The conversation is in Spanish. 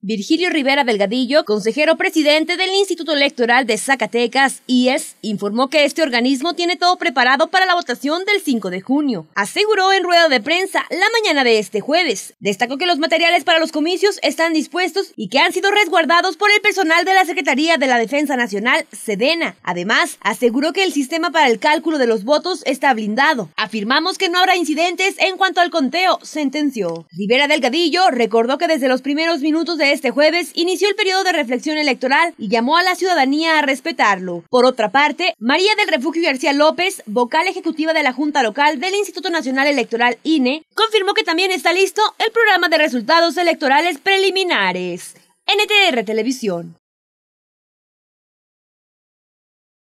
Virgilio Rivera Delgadillo, consejero presidente del Instituto Electoral de Zacatecas, IES, informó que este organismo tiene todo preparado para la votación del 5 de junio. Aseguró en rueda de prensa la mañana de este jueves. Destacó que los materiales para los comicios están dispuestos y que han sido resguardados por el personal de la Secretaría de la Defensa Nacional, Sedena. Además, aseguró que el sistema para el cálculo de los votos está blindado. Afirmamos que no habrá incidentes en cuanto al conteo, sentenció. Rivera Delgadillo recordó que desde los primeros minutos de este jueves inició el periodo de reflexión electoral y llamó a la ciudadanía a respetarlo. Por otra parte, María del Refugio García López, vocal ejecutiva de la Junta Local del Instituto Nacional Electoral INE, confirmó que también está listo el programa de resultados electorales preliminares. NTR Televisión.